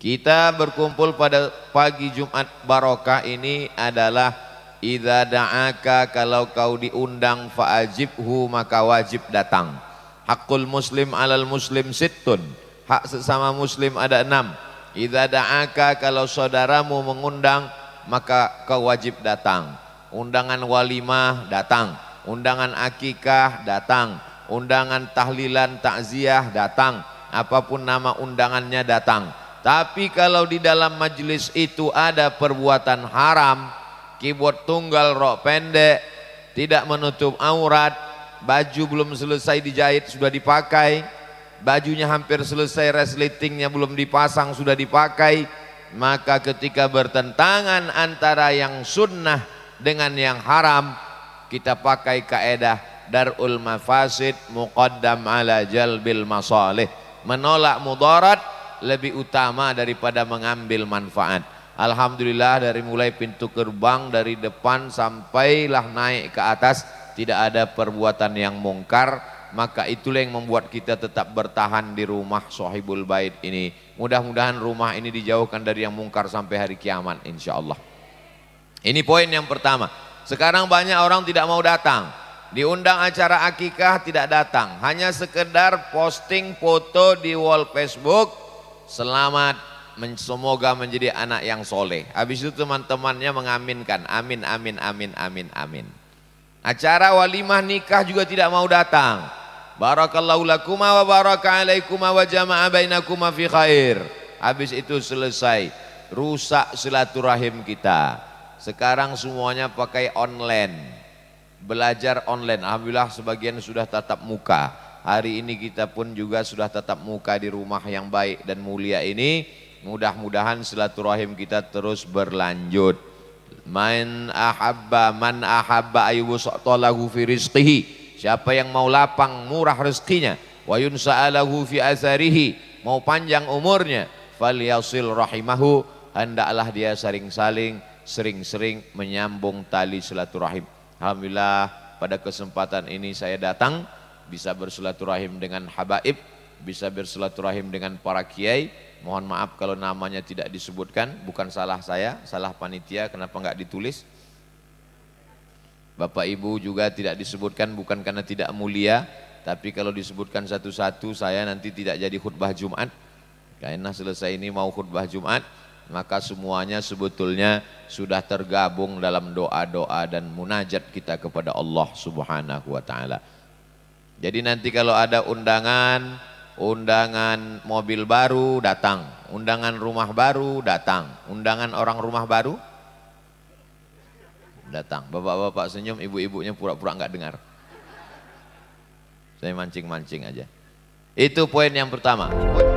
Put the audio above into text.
Kita berkumpul pada pagi Jumat barokah ini adalah Idza da'aka kalau kau diundang fa'ajibhu maka wajib datang. Hakul muslim alal muslim situn. Hak sesama muslim ada enam. Idza da'aka kalau saudaramu mengundang maka kau wajib datang. Undangan walimah datang. Undangan akikah datang. Undangan tahlilan takziah datang. Apapun nama undangannya datang tapi kalau di dalam majelis itu ada perbuatan haram, keyboard tunggal rok pendek, tidak menutup aurat, baju belum selesai dijahit sudah dipakai, bajunya hampir selesai resletingnya belum dipasang sudah dipakai, maka ketika bertentangan antara yang sunnah dengan yang haram, kita pakai kaedah darul mafasid muqaddam ala jalbil masalih. Menolak mudarat lebih utama daripada mengambil manfaat. Alhamdulillah dari mulai pintu gerbang dari depan sampailah naik ke atas tidak ada perbuatan yang mungkar maka itulah yang membuat kita tetap bertahan di rumah sohibul bait ini mudah-mudahan rumah ini dijauhkan dari yang mungkar sampai hari kiamat insya Allah ini poin yang pertama sekarang banyak orang tidak mau datang diundang acara akikah tidak datang hanya sekedar posting foto di wall Facebook selamat, semoga menjadi anak yang soleh. Habis itu teman-temannya mengaminkan, amin, amin, amin, amin, amin. Acara walimah nikah juga tidak mau datang. Barakallahu lakuma wa baraka alaikuma wa jama'a bainakuma fi khair. Habis itu selesai. Rusak silaturahim kita. Sekarang semuanya pakai online. Belajar online. Alhamdulillah sebagian sudah tatap muka hari ini kita pun juga sudah tetap muka di rumah yang baik dan mulia ini. Mudah-mudahan silaturahim kita terus berlanjut. Main ahabba man ahabba ayyusalahu fi rizqihi. Siapa yang mau lapang murah rezekinya, wa yunsa'alahu fi asarihi, mau panjang umurnya, falyasil rahimahu, hendaklah dia sering-saling sering-sering menyambung tali silaturahim. Alhamdulillah pada kesempatan ini saya datang bisa bersilaturahim dengan habaib, bisa bersilaturahim dengan para kiai. Mohon maaf kalau namanya tidak disebutkan, bukan salah saya, salah panitia, kenapa enggak ditulis. Bapak Ibu juga tidak disebutkan bukan karena tidak mulia, tapi kalau disebutkan satu-satu saya nanti tidak jadi khutbah Jumat. Karena selesai ini mau khutbah Jumat, maka semuanya sebetulnya sudah tergabung dalam doa-doa dan munajat kita kepada Allah Subhanahu wa taala. Jadi nanti kalau ada undangan, undangan mobil baru datang, undangan rumah baru datang, undangan orang rumah baru datang. Bapak-bapak senyum, ibu-ibunya pura-pura nggak dengar. Saya mancing-mancing aja. Itu poin yang pertama. Poin